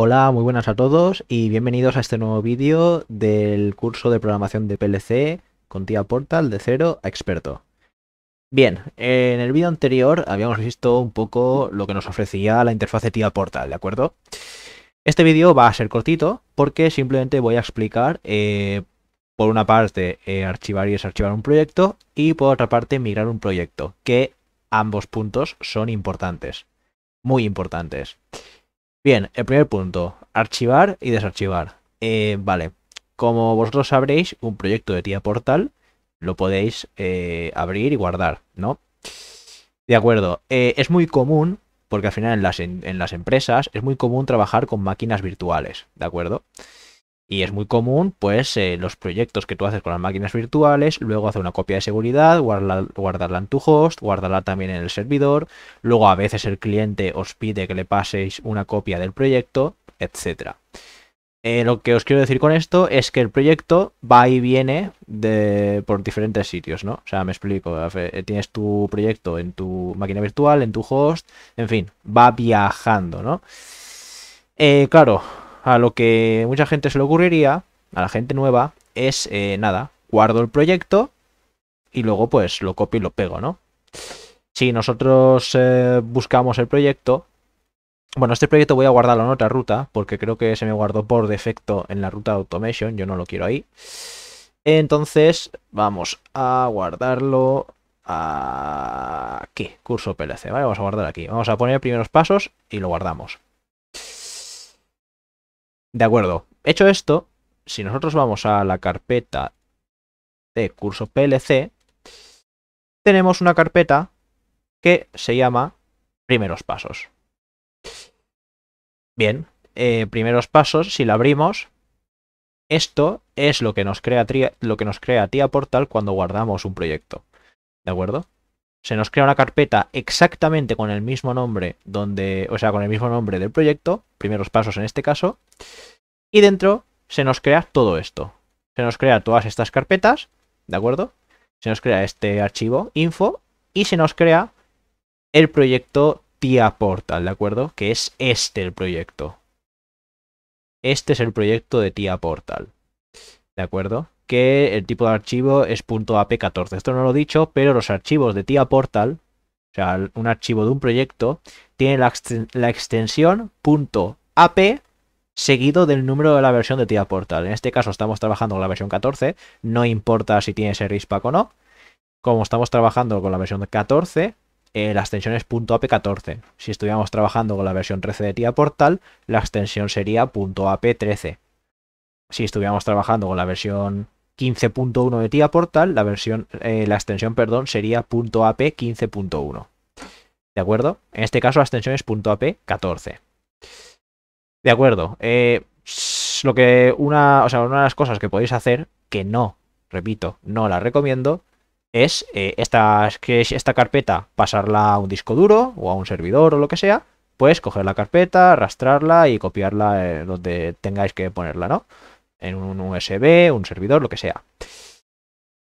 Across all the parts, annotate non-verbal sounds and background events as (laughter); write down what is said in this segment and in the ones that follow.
Hola, muy buenas a todos y bienvenidos a este nuevo vídeo del curso de programación de PLC con Tía Portal de cero a experto. Bien, en el vídeo anterior habíamos visto un poco lo que nos ofrecía la interfaz Tía Portal, ¿de acuerdo? Este vídeo va a ser cortito porque simplemente voy a explicar, eh, por una parte, eh, archivar y desarchivar un proyecto y por otra parte, migrar un proyecto, que ambos puntos son importantes, muy importantes. Bien, el primer punto, archivar y desarchivar. Eh, vale, como vosotros sabréis, un proyecto de tía portal lo podéis eh, abrir y guardar, ¿no? De acuerdo, eh, es muy común, porque al final en las, en las empresas es muy común trabajar con máquinas virtuales, ¿de acuerdo? Y es muy común, pues, eh, los proyectos que tú haces con las máquinas virtuales, luego hacer una copia de seguridad, guardarla en tu host, guardarla también en el servidor, luego a veces el cliente os pide que le paséis una copia del proyecto, etc. Eh, lo que os quiero decir con esto es que el proyecto va y viene de, por diferentes sitios, ¿no? O sea, me explico, eh, tienes tu proyecto en tu máquina virtual, en tu host, en fin, va viajando, ¿no? claro, a lo que mucha gente se le ocurriría, a la gente nueva, es eh, nada, guardo el proyecto y luego pues lo copio y lo pego, ¿no? Si nosotros eh, buscamos el proyecto, bueno, este proyecto voy a guardarlo en otra ruta, porque creo que se me guardó por defecto en la ruta de automation, yo no lo quiero ahí. Entonces, vamos a guardarlo aquí, curso PLC, Vamos a guardar aquí. Vamos a poner primeros pasos y lo guardamos. De acuerdo. Hecho esto, si nosotros vamos a la carpeta de curso PLC, tenemos una carpeta que se llama primeros pasos. Bien, eh, primeros pasos, si la abrimos, esto es lo que, nos crea, lo que nos crea Tía Portal cuando guardamos un proyecto. ¿De acuerdo? se nos crea una carpeta exactamente con el mismo nombre donde, o sea, con el mismo nombre del proyecto, primeros pasos en este caso, y dentro se nos crea todo esto. Se nos crea todas estas carpetas, ¿de acuerdo? Se nos crea este archivo info y se nos crea el proyecto TIA Portal, ¿de acuerdo? Que es este el proyecto. Este es el proyecto de TIA Portal. ¿De acuerdo? que el tipo de archivo es .ap14. Esto no lo he dicho, pero los archivos de TIA Portal, o sea, un archivo de un proyecto, tiene la, extensión .ap seguido del número de la versión de TIA Portal. En este caso estamos trabajando con la versión 14, no importa si tiene ese RISPAC o no. Como estamos trabajando con la versión 14, eh, la extensión es .ap14. Si estuviéramos trabajando con la versión 13 de TIA Portal, la extensión sería .ap13. Si estuviéramos trabajando con la versión 15.1 de TIA Portal, la, versión, eh, la extensión perdón, sería .ap 15.1. ¿De acuerdo? En este caso la extensión es .ap 14. De acuerdo. Eh, lo que una, o sea, una de las cosas que podéis hacer, que no, repito, no la recomiendo, es eh, esta, que esta carpeta pasarla a un disco duro o a un servidor o lo que sea, pues coger la carpeta, arrastrarla y copiarla donde tengáis que ponerla, ¿no? en un USB, un servidor, lo que sea.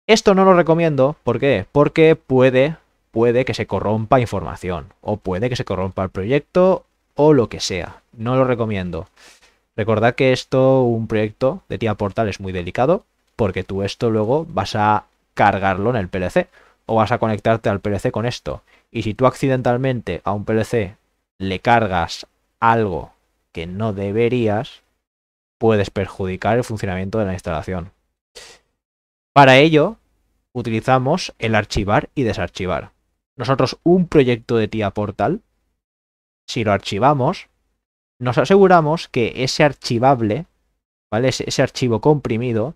Esto no lo recomiendo, ¿por qué? Porque puede, puede que se corrompa información, o puede que se corrompa el proyecto, o lo que sea. No lo recomiendo. Recordad que esto, un proyecto de tía portal es muy delicado, porque tú esto luego vas a cargarlo en el PLC, o vas a conectarte al PLC con esto. Y si tú accidentalmente a un PLC le cargas algo que no deberías, puedes perjudicar el funcionamiento de la instalación. Para ello, utilizamos el archivar y desarchivar. Nosotros un proyecto de TIA Portal, si lo archivamos, nos aseguramos que ese archivable, ¿vale? ese, archivo comprimido,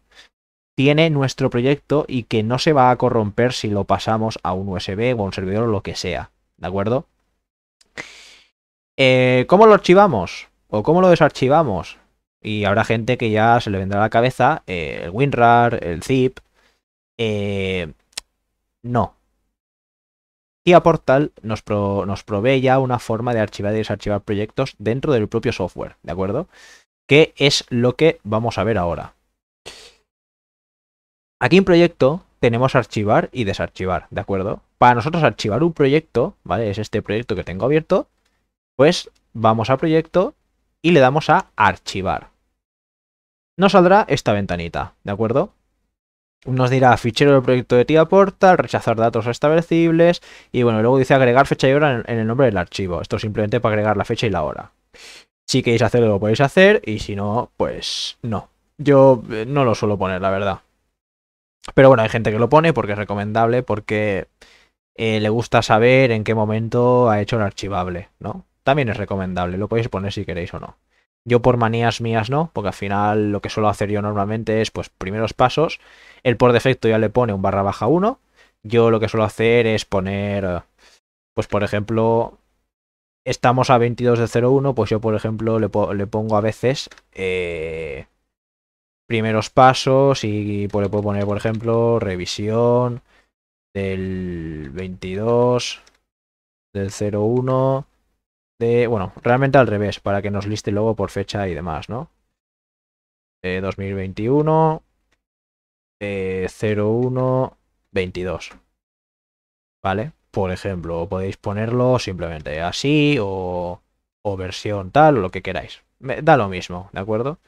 tiene nuestro proyecto y que no se va a corromper si lo pasamos a un USB o a un servidor o lo que sea. ¿De acuerdo? Eh, ¿Cómo lo archivamos? ¿O cómo lo desarchivamos? Y habrá gente que ya se le vendrá la cabeza eh, el WinRAR, el ZIP. Eh, no no. a Portal nos, nos provee ya una forma de archivar y desarchivar proyectos dentro del propio software, ¿de acuerdo? Que es lo que vamos a ver ahora. Aquí en proyecto tenemos archivar y desarchivar, ¿de acuerdo? Para nosotros archivar un proyecto, ¿vale? Es este proyecto que tengo abierto. Pues vamos a proyecto y le damos a archivar. Nos saldrá esta ventanita, ¿de acuerdo? Nos dirá fichero del proyecto de tía portal, rechazar datos establecibles y bueno, luego dice agregar fecha y hora en el nombre del archivo. Esto simplemente para agregar la fecha y la hora. Si queréis hacerlo lo podéis hacer y si no, pues no. Yo eh, no lo suelo poner, la verdad. Pero bueno, hay gente que lo pone porque es recomendable, porque eh, le gusta saber en qué momento ha hecho un archivable, ¿no? También es recomendable, lo podéis poner si queréis o no. Yo por manías mías no, porque al final lo que suelo hacer yo normalmente es pues primeros pasos. Él por defecto ya le pone un barra baja 1. Yo lo que suelo hacer es poner, pues por ejemplo, estamos a 22 de 01, pues yo por ejemplo le, le pongo a veces eh, primeros pasos y pues, le puedo poner por ejemplo revisión del 22 del 01 de, bueno, realmente al revés, para que nos liste luego por fecha y demás, ¿no? 2021, 01, 22. ¿Vale? Por ejemplo, podéis ponerlo simplemente así o, o versión tal o lo que queráis. da lo mismo, ¿de acuerdo?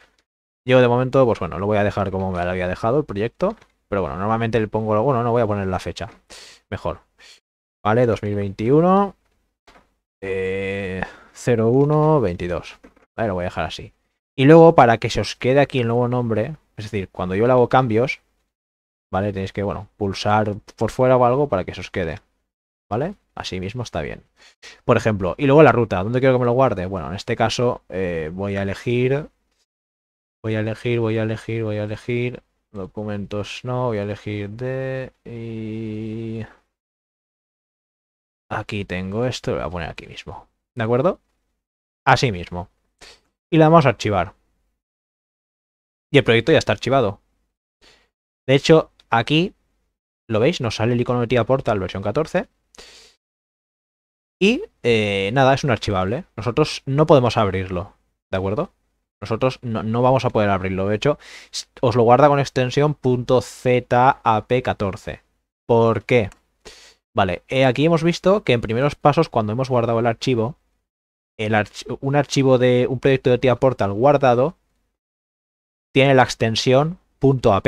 Yo de momento, pues bueno, lo voy a dejar como me lo había dejado el proyecto. Pero bueno, normalmente le pongo, bueno, no voy a poner la fecha. Mejor. ¿Vale? 2021. 0122. Eh, lo voy a dejar así. Y luego, para que se os quede aquí el nuevo nombre, es decir, cuando yo le hago cambios, ¿vale? Tenéis que, bueno, pulsar por fuera o algo para que se os quede. ¿Vale? Así mismo está bien. Por ejemplo, y luego la ruta, ¿dónde quiero que me lo guarde? Bueno, en este caso eh, voy a elegir. Voy a elegir, voy a elegir, voy a elegir. Documentos no, voy a elegir de. Aquí tengo esto, lo voy a poner aquí mismo. ¿De acuerdo? Así mismo. Y la vamos a archivar. Y el proyecto ya está archivado. De hecho, aquí, lo veis, nos sale el icono de Tía Portal versión 14. Y eh, nada, es un archivable. Nosotros no podemos abrirlo, ¿de acuerdo? Nosotros no, no, vamos a poder abrirlo. De hecho, os lo guarda con extensión .zap14. ¿Por qué? Vale, eh, aquí hemos visto que en primeros pasos, cuando hemos guardado el archivo, un archivo de un proyecto de TIA Portal guardado tiene la extensión .ap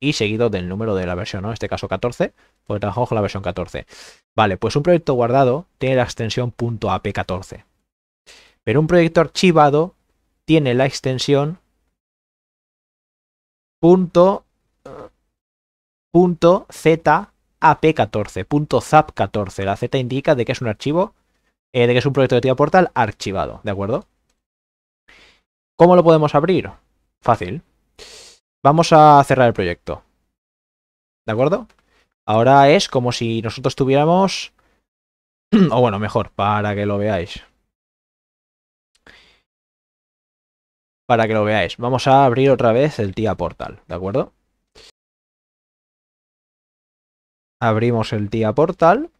y seguido del número de la versión, ¿no? En este caso 14, porque trabajamos con la versión 14. Vale, pues un proyecto guardado tiene la extensión .ap14. Pero un proyecto archivado tiene la extensión punto, eh, punto z ap14.zap14. La z indica de que es un archivo, eh, de que es un proyecto de tía portal archivado, ¿de acuerdo? ¿Cómo lo podemos abrir? Fácil. Vamos a cerrar el proyecto. ¿De acuerdo? Ahora es como si nosotros tuviéramos... (clears throat) o bueno, mejor, para que lo veáis. Para que lo veáis. Vamos a abrir otra vez el tía portal, ¿de acuerdo? Abrimos el día Portal,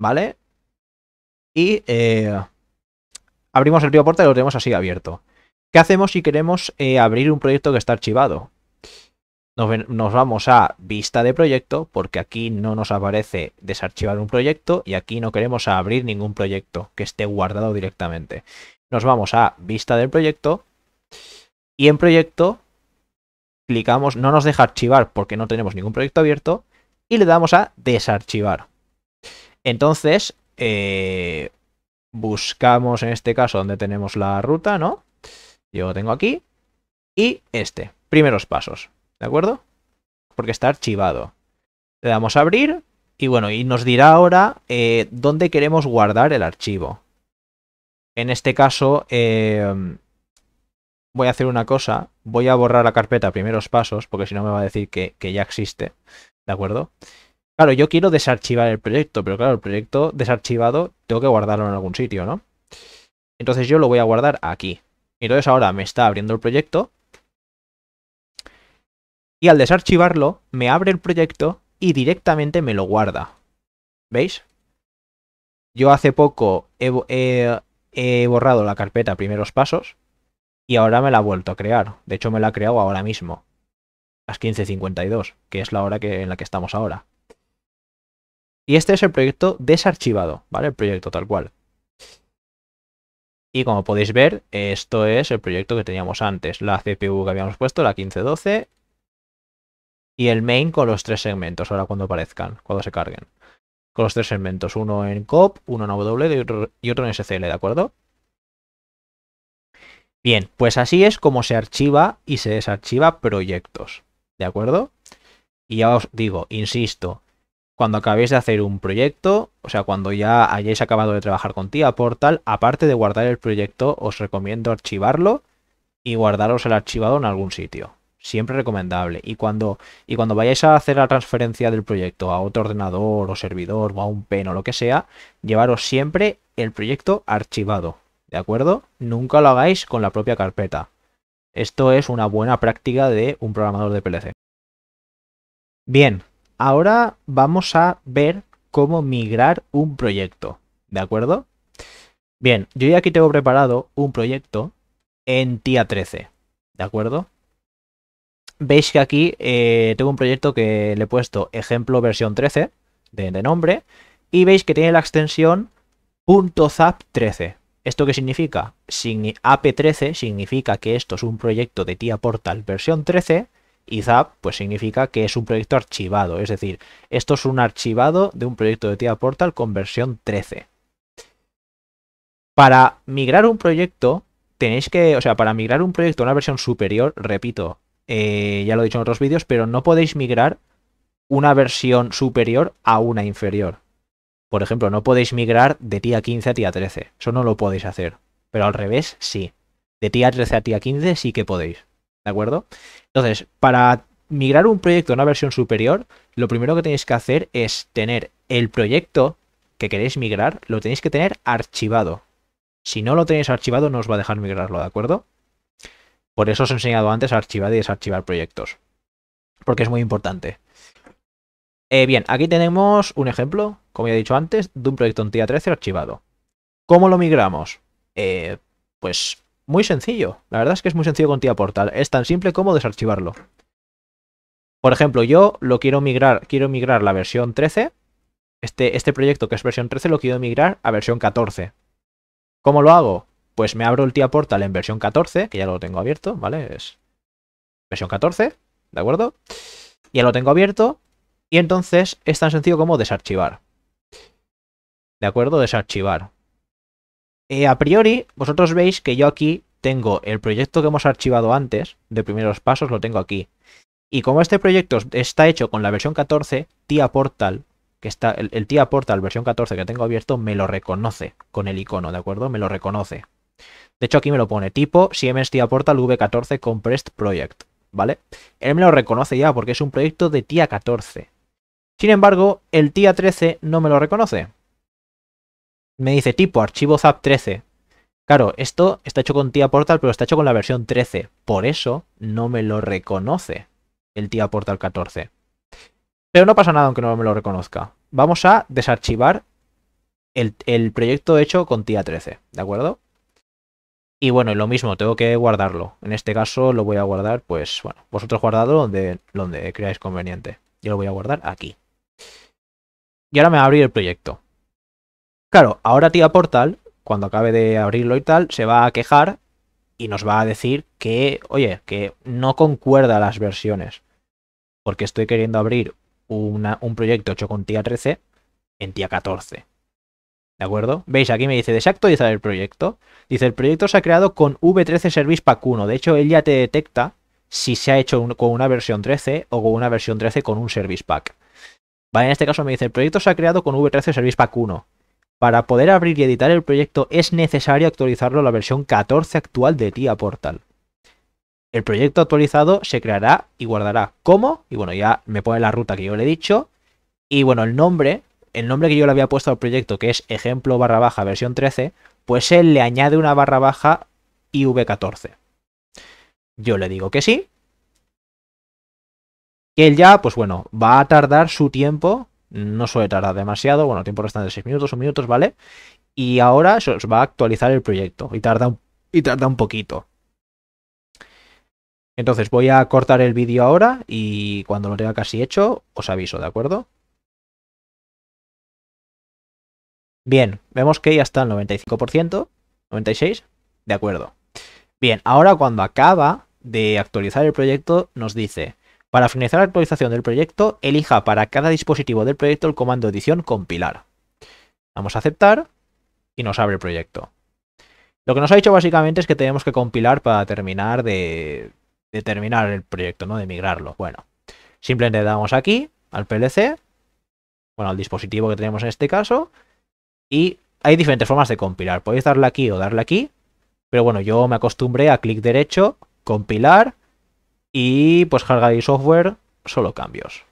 ¿vale? Y eh, abrimos el día Portal y lo tenemos así abierto. ¿Qué hacemos si queremos eh, abrir un proyecto que está archivado? Nos, nos, vamos a vista de proyecto, porque aquí no nos aparece desarchivar un proyecto y aquí no queremos abrir ningún proyecto que esté guardado directamente. Nos vamos a vista del proyecto y en proyecto clicamos, no nos deja archivar porque no tenemos ningún proyecto abierto y le damos a desarchivar. Entonces, eh, buscamos en este caso donde tenemos la ruta, ¿no? Yo tengo aquí. Y este, primeros pasos, ¿de acuerdo? Porque está archivado. Le damos a abrir y bueno, y nos dirá ahora eh, dónde queremos guardar el archivo. En este caso, em, voy a hacer una cosa. Voy a borrar la carpeta primeros pasos, porque si no me va a decir que ya existe. ¿De acuerdo? Claro, yo quiero desarchivar el proyecto, pero claro, el proyecto desarchivado tengo que guardarlo en algún sitio, ¿no? Entonces yo lo voy a guardar aquí. Entonces ahora me está abriendo el proyecto. Y al desarchivarlo, me abre el proyecto y directamente me lo guarda. ¿Veis? Yo hace poco he, he borrado la carpeta primeros pasos y ahora me la ha vuelto a crear. De hecho, me la ha creado ahora mismo las 15.52, que es la hora que, en la que estamos ahora. Y este es el proyecto desarchivado, ¿vale? El proyecto tal cual. Y como podéis ver, esto es el proyecto que teníamos antes. La CPU que habíamos puesto, la 1512. Y el main con los tres segmentos, ahora cuando aparezcan, cuando se carguen. Con los tres segmentos, uno en COP, uno en W y otro en SCL, ¿de acuerdo? Bien, pues así es como se archiva y se desarchiva proyectos. ¿de acuerdo? Y ya os digo, insisto, cuando acabéis de hacer un proyecto, o sea, cuando ya hayáis acabado de trabajar con TIA Portal, aparte de guardar el proyecto, os recomiendo archivarlo y guardaros el archivado en algún sitio. Siempre recomendable. Y cuando, y cuando vayáis a hacer la transferencia del proyecto a otro ordenador o servidor o a un pen o lo que sea, llevaros siempre el proyecto archivado. ¿De acuerdo? Nunca lo hagáis con la propia carpeta. Esto es una buena práctica de un programador de PLC. Bien, ahora vamos a ver cómo migrar un proyecto, ¿de acuerdo? Bien, yo ya aquí tengo preparado un proyecto en TIA 13, ¿de acuerdo? Veis que aquí eh, tengo un proyecto que le he puesto ejemplo versión 13 de, nombre y veis que tiene la extensión .zap 13, ¿Esto qué significa? AP13 significa que esto es un proyecto de TIA Portal versión 13 y ZAP pues significa que es un proyecto archivado, es decir, esto es un archivado de un proyecto de TIA Portal con versión 13. Para migrar un proyecto tenéis que, o sea, para migrar un proyecto a una versión superior, repito, eh, ya lo he dicho en otros vídeos, pero no podéis migrar una versión superior a una inferior. Por ejemplo, no podéis migrar de tía 15 a tía 13. Eso no lo podéis hacer. Pero al revés, sí. De tía 13 a tía 15 sí que podéis. ¿De acuerdo? Entonces, para migrar un proyecto a una versión superior, lo primero que tenéis que hacer es tener el proyecto que queréis migrar, lo tenéis que tener archivado. Si no lo tenéis archivado, no os va a dejar migrarlo, ¿de acuerdo? Por eso os he enseñado antes a archivar y desarchivar proyectos. Porque es muy importante. Eh, bien, aquí tenemos un ejemplo como ya he dicho antes, de un proyecto en TIA 13 archivado. ¿Cómo lo migramos? Eh, pues muy sencillo. La verdad es que es muy sencillo con TIA Portal. Es tan simple como desarchivarlo. Por ejemplo, yo lo quiero migrar, quiero migrar la versión 13. Este, este proyecto que es versión 13 lo quiero migrar a versión 14. ¿Cómo lo hago? Pues me abro el TIA Portal en versión 14, que ya lo tengo abierto, ¿vale? Es versión 14, ¿de acuerdo? Ya lo tengo abierto. Y entonces es tan sencillo como desarchivar. ¿de acuerdo? Desarchivar. Eh, a priori, vosotros veis que yo aquí tengo el proyecto que hemos archivado antes, de primeros pasos, lo tengo aquí. Y como este proyecto está hecho con la versión 14, TIA Portal, que está, el, el TIA Portal versión 14 que tengo abierto, me lo reconoce con el icono, ¿de acuerdo? Me lo reconoce. De hecho, aquí me lo pone tipo Siemens TIA Portal V14 Compressed Project, ¿vale? Él me lo reconoce ya porque es un proyecto de TIA 14. Sin embargo, el TIA 13 no me lo reconoce me dice tipo archivo zap 13. Claro, esto está hecho con TIA Portal, pero está hecho con la versión 13. Por eso no me lo reconoce el TIA Portal 14. Pero no pasa nada aunque no me lo reconozca. Vamos a desarchivar el, proyecto hecho con TIA 13, ¿de acuerdo? Y bueno, lo mismo, tengo que guardarlo. En este caso lo voy a guardar, pues bueno, vosotros guardadlo donde, donde creáis conveniente. Yo lo voy a guardar aquí. Y ahora me va a abrir el proyecto. Claro, ahora tía Portal, cuando acabe de abrirlo y tal, se va a quejar y nos va a decir que, oye, que no concuerda las versiones. Porque estoy queriendo abrir un proyecto hecho con tía 13 en tía 14. ¿De acuerdo? Veis, aquí me dice, desactualizar el proyecto. Dice, el proyecto se ha creado con V13 Service Pack 1. De hecho, él ya te detecta si se ha hecho con una versión 13 o con una versión 13 con un Service Pack. Vale, en este caso me dice, el proyecto se ha creado con V13 Service Pack 1. Para poder abrir y editar el proyecto es necesario actualizarlo a la versión 14 actual de TIA Portal. El proyecto actualizado se creará y guardará como, y bueno, ya me pone la ruta que yo le he dicho, y bueno, el nombre, el nombre que yo le había puesto al proyecto, que es ejemplo barra baja versión 13, pues él le añade una barra baja IV14. Yo le digo que sí. Que él ya, pues bueno, va a tardar su tiempo no suele tardar demasiado, bueno, tiempo restante de 6 minutos o minutos, ¿vale? Y ahora se os va a actualizar el proyecto y tarda y tarda un poquito. Entonces voy a cortar el vídeo ahora y cuando lo tenga casi hecho os aviso, ¿de acuerdo? Bien, vemos que ya está el 95%, 96%, de acuerdo. Bien, ahora cuando acaba de actualizar el proyecto nos dice para finalizar la actualización del proyecto, elija para cada dispositivo del proyecto el comando edición compilar. Vamos a aceptar y nos abre el proyecto. Lo que nos ha dicho básicamente es que tenemos que compilar para terminar de, terminar el proyecto, ¿no? De migrarlo. Bueno, simplemente damos aquí al PLC, bueno, al dispositivo que tenemos en este caso, y hay diferentes formas de compilar. Podéis darle aquí o darle aquí, pero bueno, yo me acostumbré a clic derecho, compilar, y pues hardware software, solo cambios.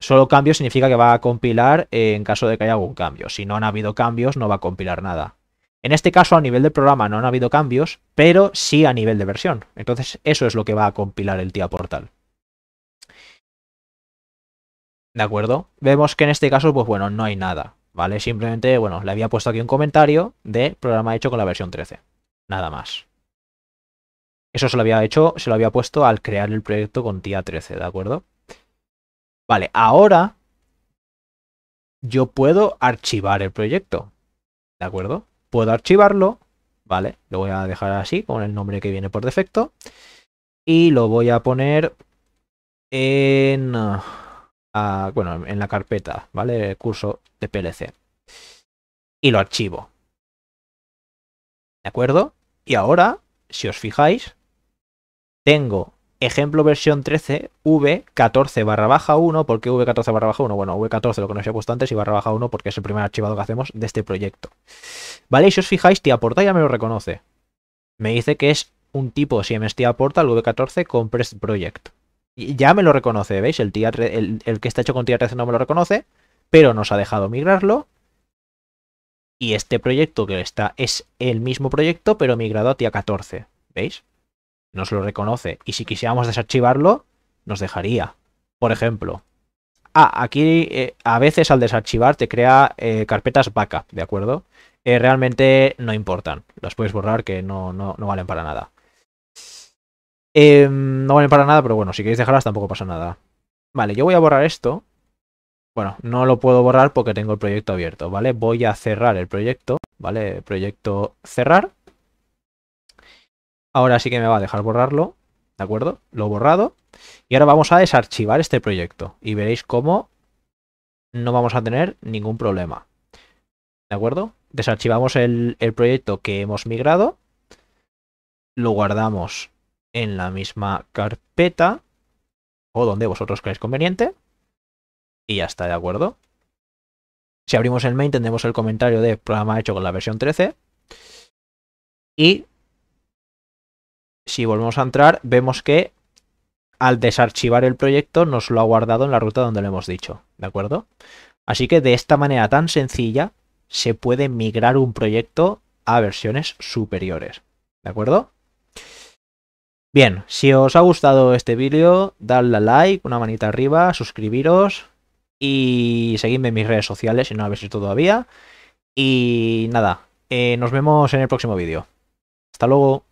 Solo cambios significa que va a compilar en caso de que haya algún cambio. Si no han habido cambios, no va a compilar nada. En este caso, a nivel de programa no han habido cambios, pero sí a nivel de versión. Entonces, eso es lo que va a compilar el TIA Portal. ¿De acuerdo? Vemos que en este caso, pues bueno, no hay nada. ¿Vale? Simplemente, bueno, le había puesto aquí un comentario de programa hecho con la versión 13. Nada más. Eso se lo había hecho, se lo había puesto al crear el proyecto con tia 13, ¿de acuerdo? Vale, ahora yo puedo archivar el proyecto, ¿de acuerdo? Puedo archivarlo, ¿vale? Lo voy a dejar así, con el nombre que viene por defecto. Y lo voy a poner en, ah, bueno, en la carpeta, ¿vale? curso de PLC. Y lo archivo. ¿De acuerdo? Y ahora, si os fijáis, tengo ejemplo versión 13 v14 barra baja 1. ¿Por qué v14 barra baja 1? Bueno, v14 lo que no puesto antes y barra baja 1 porque es el primer archivado que hacemos de este proyecto. Vale, y si os fijáis, tía porta ya me lo reconoce. Me dice que es un tipo si me tía porta v14 compressed project. Y ya me lo reconoce, ¿veis? El, el, el que está hecho con tía 13 no me lo reconoce, pero nos ha dejado migrarlo. Y este proyecto que está es el mismo proyecto, pero migrado a tía 14. ¿Veis? nos lo reconoce. Y si quisiéramos desarchivarlo, nos dejaría. Por ejemplo, ah, aquí eh, a veces al desarchivar te crea eh, carpetas backup, ¿de acuerdo? Eh, realmente no importan. Las puedes borrar que no, no, no valen para nada. Em, no valen para nada, pero bueno, si queréis dejarlas tampoco pasa nada. Vale, yo voy a borrar esto. Bueno, no lo puedo borrar porque tengo el proyecto abierto, ¿vale? Voy a cerrar el proyecto, ¿vale? Proyecto cerrar. Ahora sí que me va a dejar borrarlo, ¿de acuerdo? Lo he borrado. Y ahora vamos a desarchivar este proyecto y veréis cómo no vamos a tener ningún problema. ¿De acuerdo? Desarchivamos el, proyecto que hemos migrado, lo guardamos en la misma carpeta o donde vosotros creáis conveniente y ya está, ¿de acuerdo? Si abrimos el main tendremos el comentario de programa hecho con la versión 13 y si volvemos a entrar, vemos que al desarchivar el proyecto nos lo ha guardado en la ruta donde lo hemos dicho, ¿de acuerdo? Así que de esta manera tan sencilla se puede migrar un proyecto a versiones superiores, ¿de acuerdo? Bien, si os ha gustado este vídeo, dadle a like, una manita arriba, suscribiros y seguidme en mis redes sociales si no lo habéis hecho todavía. Y nada, eh, nos vemos en el próximo vídeo. Hasta luego.